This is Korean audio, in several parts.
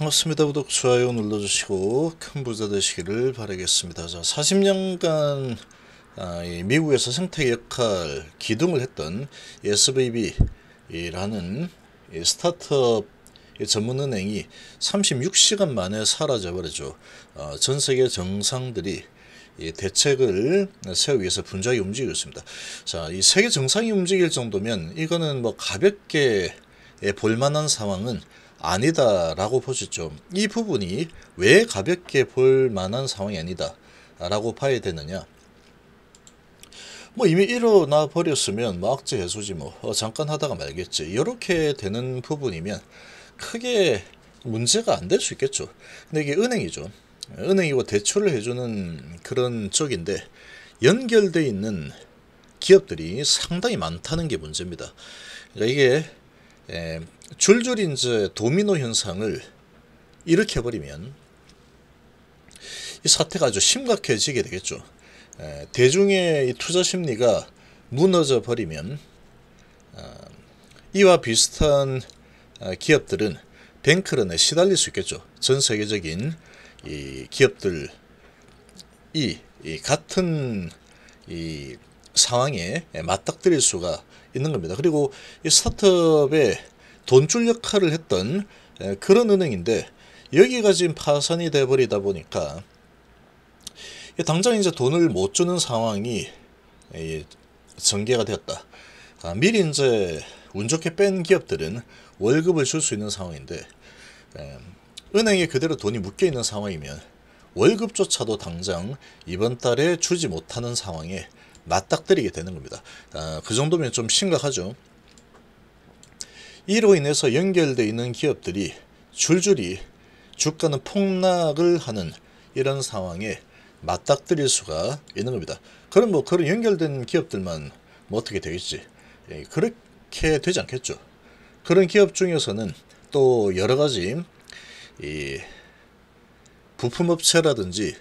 반갑습니다. 구독, 좋아요 눌러주시고 큰 부자 되시기를 바라겠습니다. 자, 40년간 아, 미국에서 생태 역할 기둥을 했던 SVB라는 스타트업 전문은행이 36시간 만에 사라져버리죠. 어, 전 세계 정상들이 대책을 세우기 위해서 분주하게 움직이고 있습니다. 자, 이 세계 정상이 움직일 정도면 이거는 뭐 가볍게 볼만한 상황은 아니다라고 보시죠. 이 부분이 왜 가볍게 볼 만한 상황이 아니다라고 봐야 되느냐? 뭐 이미 일어나 버렸으면 뭐 악재 해소지 뭐어 잠깐 하다가 말겠지. 이렇게 되는 부분이면 크게 문제가 안 될 수 있겠죠. 근데 이게 은행이죠. 은행이고 대출을 해주는 그런 쪽인데 연결돼 있는 기업들이 상당히 많다는 게 문제입니다. 그러니까 이게 줄줄이 이제 도미노 현상을 일으켜버리면 이 사태가 아주 심각해지게 되겠죠. 대중의 투자 심리가 무너져 버리면 아, 이와 비슷한 아, 기업들은 뱅크런에 시달릴 수 있겠죠. 전 세계적인 이 기업들이 이 같은 이 상황에 맞닥뜨릴 수가 있는 겁니다. 그리고 이 스타트업의 돈줄 역할을 했던 그런 은행인데 여기가 지금 파산이 돼버리다 보니까 당장 이제 돈을 못 주는 상황이 전개가 되었다. 아, 미리 이제 운 좋게 뺀 기업들은 월급을 줄 수 있는 상황인데 은행에 그대로 돈이 묶여 있는 상황이면 월급조차도 당장 이번 달에 주지 못하는 상황에 맞닥뜨리게 되는 겁니다. 아, 그 정도면 좀 심각하죠. 이로 인해서 연결되어 있는 기업들이 줄줄이 주가는 폭락을 하는 이런 상황에 맞닥뜨릴 수가 있는 겁니다. 그럼 뭐 그런 연결된 기업들만 뭐 어떻게 되겠지? 예, 그렇게 되지 않겠죠. 그런 기업 중에서는 또 여러 가지 이 부품업체라든지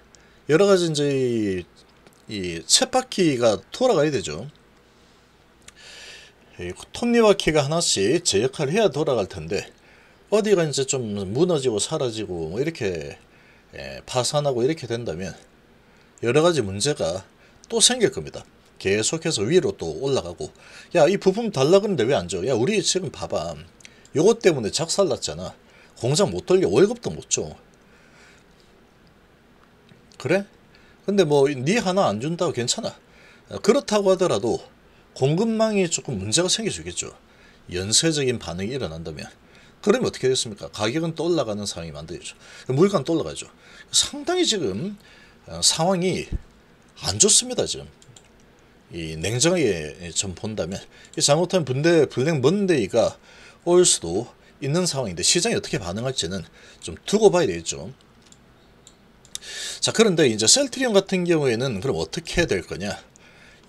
여러 가지 이제 이 쳇바퀴가 돌아가야 되죠. 톱니바퀴가 하나씩 제 역할을 해야 돌아갈 텐데 어디가 이제 좀 무너지고 사라지고 뭐 이렇게 예, 파산하고 이렇게 된다면 여러 가지 문제가 또 생길 겁니다. 계속해서 위로 또 올라가고 야 이 부품 달라 그러는데 왜 안 줘? 야 우리 지금 봐봐 요것 때문에 작살났잖아 공장 못 돌려 월급도 못 줘 그래? 근데 뭐 니 하나 안 준다고 괜찮아 그렇다고 하더라도 공급망이 조금 문제가 생겨주겠죠. 연쇄적인 반응이 일어난다면. 그러면 어떻게 됐습니까? 가격은 또 올라가는 상황이 만들어져죠 물가는 또 올라가죠. 상당히 지금 어, 상황이 안 좋습니다. 지금. 이 냉정하게 좀 본다면 이 잘못하면 분대 블랙 먼데이가 올 수도 있는 상황인데 시장이 어떻게 반응할지는 좀 두고 봐야 되겠죠. 자 그런데 이제 셀트리온 같은 경우에는 그럼 어떻게 해야 될 거냐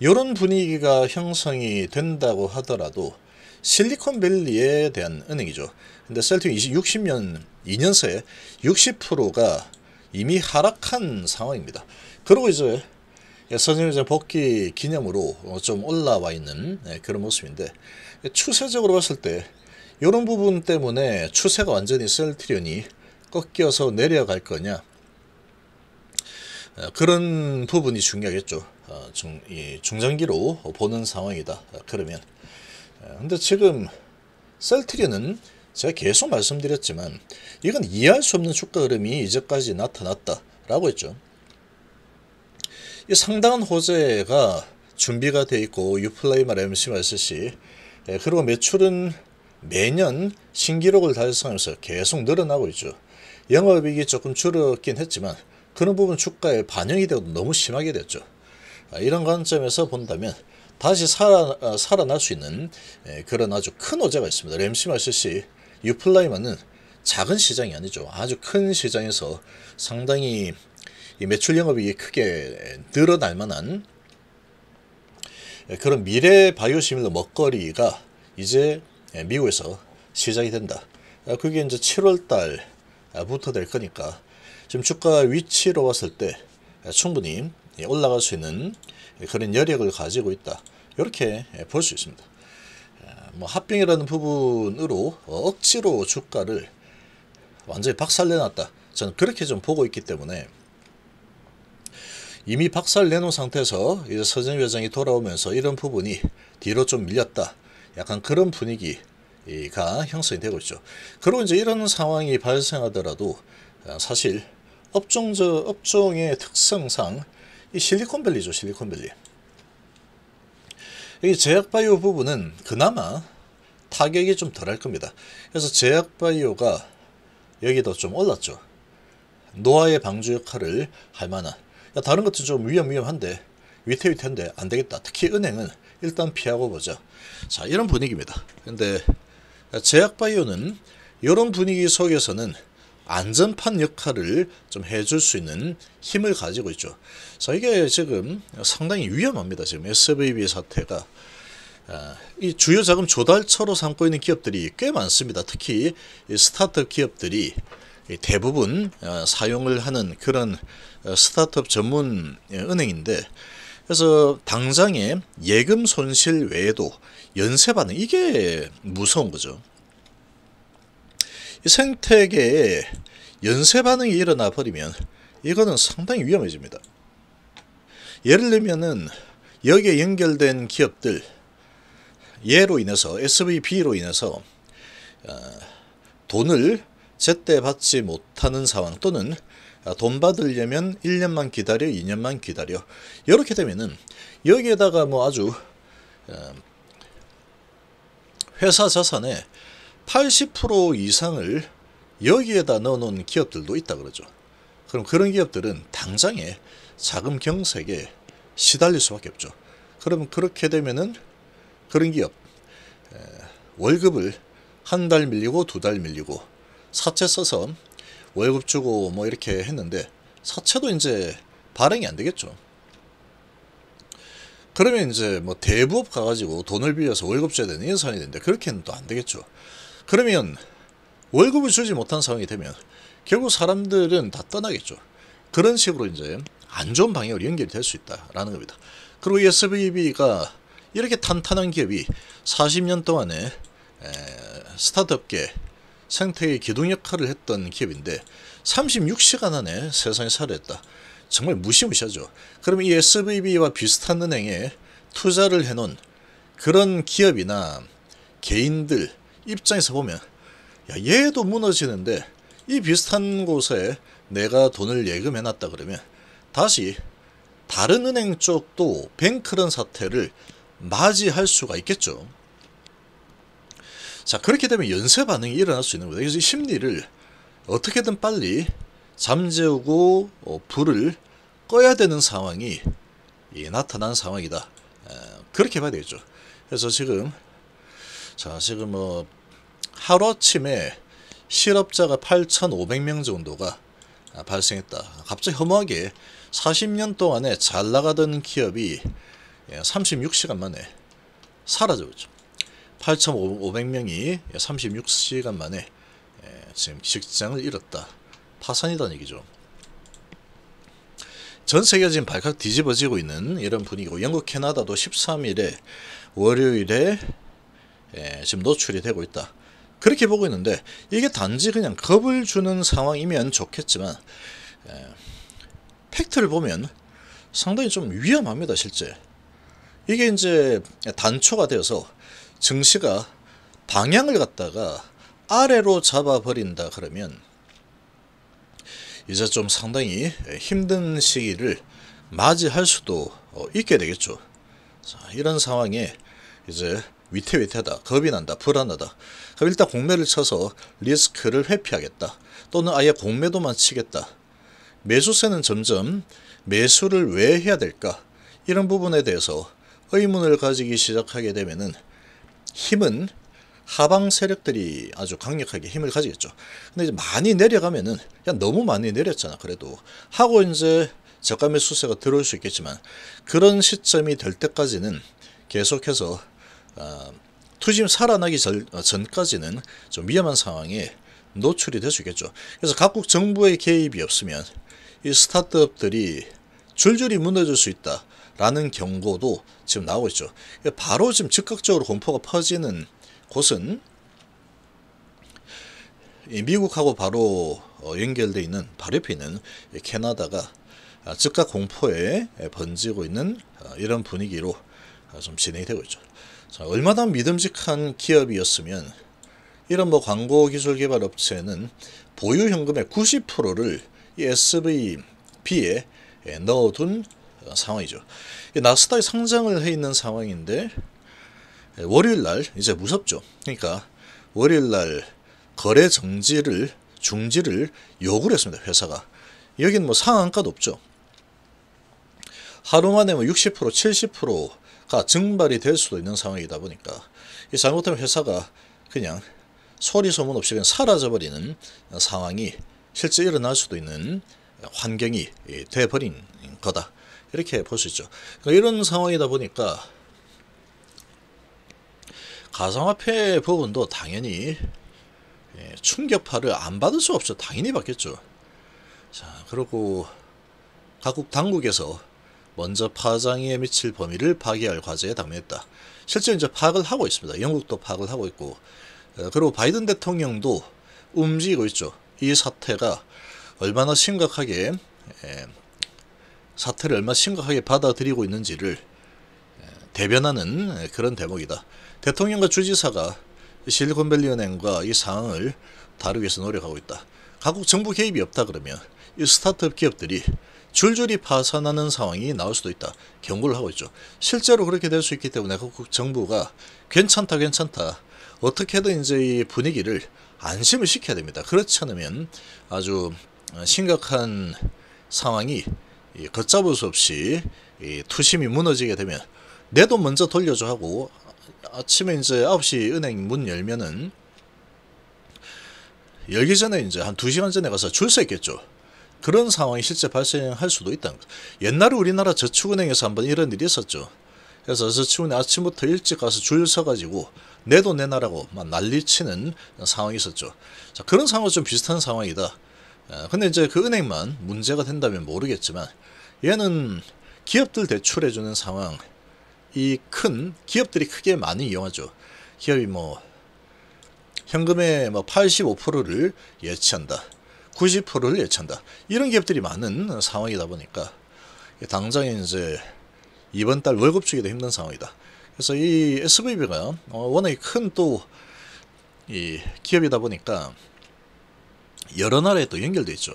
이런 분위기가 형성이 된다고 하더라도 실리콘밸리에 대한 은행이죠. 근데 셀틱 60년 2년새 60%가 이미 하락한 상황입니다. 그리고 이제 선생님 복귀 기념으로 좀 올라와 있는 예, 그런 모습인데 추세적으로 봤을 때 이런 부분 때문에 추세가 완전히 셀트리온이 꺾여서 내려갈 거냐 어, 그런 부분이 중요하겠죠. 어, 중, 이 중장기로 보는 상황이다. 어, 그러면 어, 근데 지금 셀트리는 제가 계속 말씀드렸지만 이건 이해할 수 없는 주가 흐름이 이제까지 나타났다라고 했죠. 이 상당한 호재가 준비가 돼 있고 유플레이말 MC 말쓰시 그리고 매출은 매년 신기록을 달성하면서 계속 늘어나고 있죠. 영업이익이 조금 줄었긴 했지만 그런 부분 주가에 반영이 되어 너무 심하게 됐죠. 아, 이런 관점에서 본다면 다시 살아, 아, 살아날 수 있는 예, 그런 아주 큰 어제가 있습니다. 램시 마시시 유플라이만은 작은 시장이 아니죠. 아주 큰 시장에서 상당히 매출 영업이 크게 늘어날 만한 예, 그런 미래 바이오 시밀러 먹거리가 이제 예, 미국에서 시작이 된다. 아, 그게 이제 7월 달부터 될 거니까 지금 주가 위치로 봤을 때 충분히 예, 올라갈 수 있는 그런 여력을 가지고 있다. 이렇게 예, 볼수 있습니다. 예, 뭐 합병이라는 부분으로 억지로 주가를 완전히 박살내놨다. 저는 그렇게 좀 보고 있기 때문에 이미 박살 내놓은 상태에서 이제 서진 회장이 돌아오면서 이런 부분이 뒤로 좀 밀렸다. 약간 그런 분위기가 형성이 되고 있죠. 그리고 이제 이런 상황이 발생하더라도 사실 업종저, 업종의 특성상 이 실리콘밸리죠. 실리콘밸리. 여기 제약바이오 부분은 그나마 타격이 좀 덜할 겁니다. 그래서 제약바이오가 여기도 좀 올랐죠. 노화의 방주 역할을 할 만한 그러니까 다른 것도 좀 위험 위험한데 위태위태한데 안 되겠다. 특히 은행은 일단 피하고 보자. 자 이런 분위기입니다. 근데 제약바이오는 이런 분위기 속에서는 안전판 역할을 좀 해줄 수 있는 힘을 가지고 있죠. 자, 이게 지금 상당히 위험합니다. 지금 SVB 사태가. 아, 이 주요 자금 조달처로 삼고 있는 기업들이 꽤 많습니다. 특히 스타트업 기업들이 대부분 아, 사용을 하는 그런 아, 스타트업 전문 예, 은행인데 그래서 당장의 예금 손실 외에도 연쇄 반응 이게 무서운 거죠. 이 생태계에 연쇄 반응이 일어나 버리면 이거는 상당히 위험해집니다. 예를 들면은 여기에 연결된 기업들 예로 인해서 SVB로 인해서 어, 돈을 제때 받지 못하는 상황 또는 아, 돈 받으려면 1년만 기다려 2년만 기다려 이렇게 되면은 여기에다가 뭐 아주 어, 회사 자산에 80% 이상을 여기에다 넣어놓은 기업들도 있다 그러죠. 그럼 그런 기업들은 당장에 자금 경색에 시달릴 수밖에 없죠. 그럼 그렇게 되면은 그런 기업 월급을 한 달 밀리고 두 달 밀리고 사채 써서 월급 주고 뭐 이렇게 했는데 사채도 이제 발행이 안 되겠죠. 그러면 이제 뭐 대부업 가가지고 돈을 빌려서 월급 줘야 되는 예산이 되는데 그렇게는 또 안 되겠죠. 그러면 월급을 주지 못한 상황이 되면 결국 사람들은 다 떠나겠죠. 그런 식으로 이제 안 좋은 방향으로 연결될 수 있다라는 겁니다. 그리고 SVB가 이렇게 탄탄한 기업이 40년 동안에 스타트업계 생태의 기둥 역할을 했던 기업인데 36시간 안에 세상에 살해했다. 정말 무시무시하죠. 그러면 이 SVB와 비슷한 은행에 투자를 해놓은 그런 기업이나 개인들 입장에서 보면 야 얘도 무너지는데 이 비슷한 곳에 내가 돈을 예금해 놨다 그러면 다시 다른 은행 쪽도 뱅크런 사태를 맞이할 수가 있겠죠. 자 그렇게 되면 연쇄 반응이 일어날 수 있는 거예요. 그래서 심리를 어떻게든 빨리 잠재우고 어, 불을 꺼야 되는 상황이 예, 나타난 상황이다. 어, 그렇게 봐야 되겠죠. 그래서 지금 자, 지금 뭐 하루아침에 실업자가 8,500명 정도가 아, 발생했다. 갑자기 허무하게 40년 동안에 잘 나가던 기업이 36시간 예, 만에 사라져버죠 8,500명이 36시간 예, 만에 예, 지금 직장을 잃었다. 파산이라는 얘기죠. 전 세계가 지금 발칵 뒤집어지고 있는 이런 분위기고 영국 캐나다도 13일에 월요일에 예, 지금 노출이 되고 있다. 그렇게 보고 있는데 이게 단지 그냥 겁을 주는 상황이면 좋겠지만 예, 팩트를 보면 상당히 좀 위험합니다 실제 이게 이제 단초가 되어서 증시가 방향을 갖다가 아래로 잡아버린다 그러면 이제 좀 상당히 힘든 시기를 맞이할 수도 있게 되겠죠 자, 이런 상황에 이제 위태위태하다, 겁이 난다, 불안하다. 그럼 일단 공매를 쳐서 리스크를 회피하겠다. 또는 아예 공매도만 치겠다. 매수세는 점점 매수를 왜 해야 될까? 이런 부분에 대해서 의문을 가지기 시작하게 되면 힘은 하방 세력들이 아주 강력하게 힘을 가지겠죠. 근데 이제 많이 내려가면은 그냥 너무 많이 내렸잖아. 그래도 하고 이제 저가 매수세가 들어올 수 있겠지만 그런 시점이 될 때까지는 계속해서 어, 투심 살아나기 전, 어, 전까지는 좀 위험한 상황에 노출이 될 수 있겠죠. 그래서 각국 정부의 개입이 없으면 이 스타트업들이 줄줄이 무너질 수 있다라는 경고도 지금 나오고 있죠. 바로 지금 즉각적으로 공포가 퍼지는 곳은 미국하고 바로 어, 연결되어 있는 바로 옆에 있는 캐나다가 아, 즉각 공포에 번지고 있는 아, 이런 분위기로 좀 진행이 되고 있죠. 자, 얼마나 믿음직한 기업이었으면 이런 뭐 광고 기술 개발 업체는 보유 현금의 90%를 이 SVP에 넣어둔 어, 상황이죠. 나스닥에 상장을 해 있는 상황인데 월요일날 이제 무섭죠. 그러니까 월요일날 거래 정지를 중지를 요구를 했습니다. 회사가 여기는 뭐 상한가도 없죠. 하루 만에 뭐 6 0가 증발이 될 수도 있는 상황이다 보니까 이 잘못하면 회사가 그냥 소리 소문 없이 그냥 사라져버리는 상황이 실제 일어날 수도 있는 환경이 돼버린 거다. 이렇게 볼 수 있죠. 그러니까 이런 상황이다 보니까 가상화폐 부분도 당연히 예, 충격파를 안 받을 수 없죠. 당연히 받겠죠. 자, 그리고 각국 당국에서 먼저 파장에 미칠 범위를 파괴할 과제에 당면했다. 실제 이제 파악을 하고 있습니다. 영국도 파악을 하고 있고 어, 그리고 바이든 대통령도 움직이고 있죠. 이 사태가 얼마나 심각하게 사태를 얼마나 심각하게 받아들이고 있는지를 대변하는 그런 대목이다. 대통령과 주지사가 실리콘밸리 은행과 이 상황을 다루기 위해서 노력하고 있다. 각국 정부 개입이 없다 그러면 이 스타트업 기업들이 줄줄이 파산하는 상황이 나올 수도 있다. 경고를 하고 있죠. 실제로 그렇게 될 수 있기 때문에 국 정부가 괜찮다 괜찮다. 어떻게든 이제 이 분위기를 안심을 시켜야 됩니다. 그렇지 않으면 아주 심각한 상황이 걷잡을 수 없이 투심이 무너지게 되면 내 돈 먼저 돌려줘 하고 아침에 이제 9시 은행 문 열면은 열기 전에 이제 한 2시간 전에 가서 줄 서 있겠죠. 그런 상황이 실제 발생할 수도 있다는 거 옛날에 우리나라 저축은행에서 한번 이런 일이 있었죠. 그래서 저축은행 아침부터 일찍 가서 줄 서가지고 내 돈 내놔라고 막 난리치는 상황이 있었죠. 자, 그런 상황과 좀 비슷한 상황이다. 아, 근데 이제 그 은행만 문제가 된다면 모르겠지만 얘는 기업들 대출해주는 상황 이 큰 기업들이 크게 많이 이용하죠. 기업이 뭐 현금의 뭐 85%를 예치한다. 90%를 예찬다. 이런 기업들이 많은 상황이다 보니까 당장에 이제 이번 달 월급 주기도 힘든 상황이다. 그래서 이 SVB가 워낙에 큰 또 이 기업이다 보니까 여러 나라에 또 연결돼 있죠.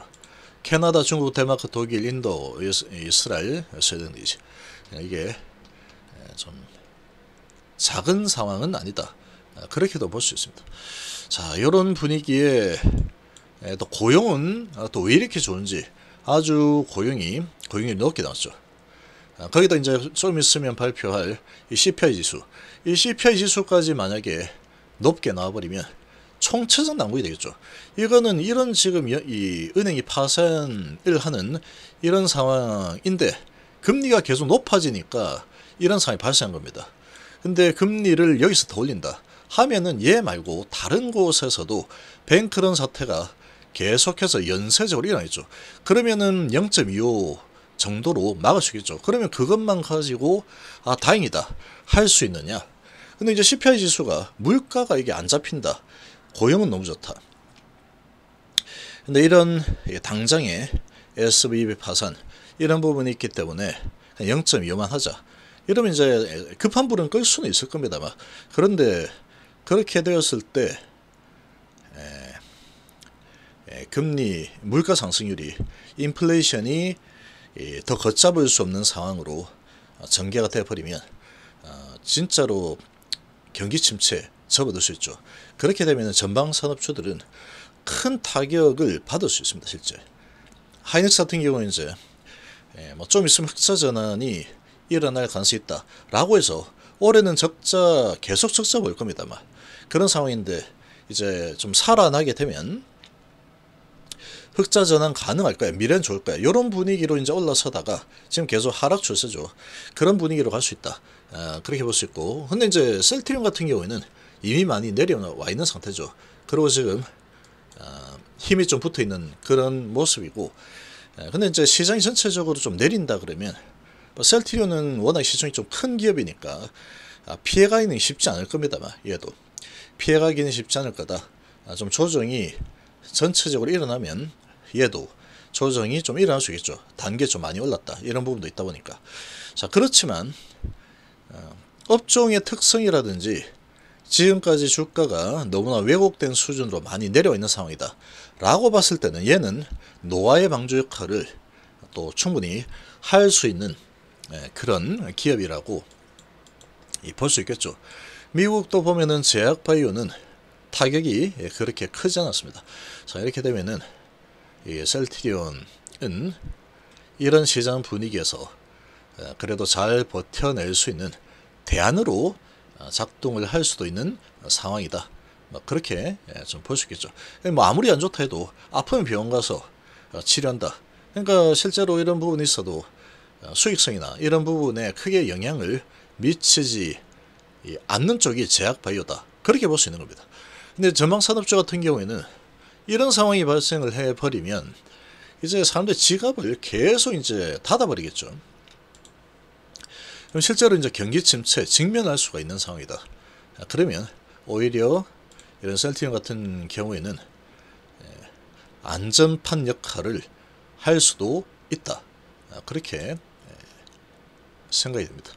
캐나다, 중국, 덴마크 독일, 인도, 이스라엘, 스웨덴 이지 이게 좀 작은 상황은 아니다. 그렇게도 볼 수 있습니다. 자, 이런 분위기에 또 고용은 아, 또왜 이렇게 좋은지 아주 고용이 고용이 높게 나왔죠. 아, 거기다 이제 좀 있으면 발표할 이 CPI 지수 이 CPI 지수까지 만약에 높게 나와버리면 총체적 난국이 되겠죠. 이거는 이런 지금 이 은행이 파산을 하는 이런 상황인데 금리가 계속 높아지니까 이런 상황이 발생한 겁니다. 근데 금리를 여기서 더 올린다 하면은 얘 말고 다른 곳에서도 뱅크런 사태가 계속해서 연쇄적으로 일어나겠죠. 그러면은 0.25 정도로 막을 수 있겠죠. 그러면 그것만 가지고 아 다행이다 할 수 있느냐. 근데 이제 CPI 지수가 물가가 이게 안 잡힌다. 고용은 너무 좋다. 근데 이런 당장의 SBB 파산 이런 부분이 있기 때문에 0.25만 하자. 이러면 이제 급한 불은 끌 수는 있을 겁니다만 그런데 그렇게 되었을 때 예, 금리 물가 상승률이 인플레이션이 예, 더 걷잡을 수 없는 상황으로 어, 전개가 되어버리면 어, 진짜로 경기 침체 접어들 수 있죠. 그렇게 되면 전방 산업주들은 큰 타격을 받을 수 있습니다. 실제 하이닉스 같은 경우 이제 예, 뭐좀 있으면 흑자 전환이 일어날 가능성이 있다라고 해서 올해는 적자 계속 적자 볼 겁니다만 그런 상황인데 이제 좀 살아나게 되면 흑자 전환 가능할 거야. 미래는 좋을 거야. 이런 분위기로 이제 올라서다가 지금 계속 하락 추세죠. 그런 분위기로 갈 수 있다. 아, 그렇게 볼 수 있고 근데 이제 셀트리온 같은 경우에는 이미 많이 내려와 있는 상태죠. 그리고 지금 아, 힘이 좀 붙어 있는 그런 모습이고 아, 근데 이제 시장이 전체적으로 좀 내린다 그러면 뭐 셀트리온은 워낙 시장이좀 큰 기업이니까 아, 피해가기는 쉽지 않을 겁니다만 얘도 피해가기는 쉽지 않을 거다. 아, 좀 조정이 전체적으로 일어나면 얘도 조정이 좀 일어날 수 있겠죠. 단계 좀 많이 올랐다. 이런 부분도 있다 보니까. 자, 그렇지만 어, 업종의 특성이라든지 지금까지 주가가 너무나 왜곡된 수준으로 많이 내려 와 있는 상황이다. 라고 봤을 때는 얘는 노화의 방조 역할을 또 충분히 할 수 있는 예, 그런 기업이라고 볼 수 있겠죠. 미국도 보면은 제약바이오는 타격이 예, 그렇게 크지 않았습니다. 자, 이렇게 되면은 이 셀트리온은 이런 시장 분위기에서 어, 그래도 잘 버텨낼 수 있는 대안으로 어, 작동을 할 수도 있는 상황이다. 뭐 그렇게 예, 좀볼 수 있겠죠. 예, 뭐 아무리 안 좋다 해도 아픈 병원 가서 어, 치료한다. 그러니까 실제로 이런 부분이 있어도 수익성이나 이런 부분에 크게 영향을 미치지 않는 쪽이 제약 바이오다. 그렇게 볼 수 있는 겁니다. 근데 전망산업주 같은 경우에는 이런 상황이 발생을 해버리면 이제 사람들이 지갑을 계속 이제 닫아버리겠죠. 그럼 실제로 이제 경기 침체 직면할 수가 있는 상황이다. 그러면 오히려 이런 셀티움 같은 경우에는 예, 안전판 역할을 할 수도 있다. 아, 그렇게 예, 생각이 됩니다.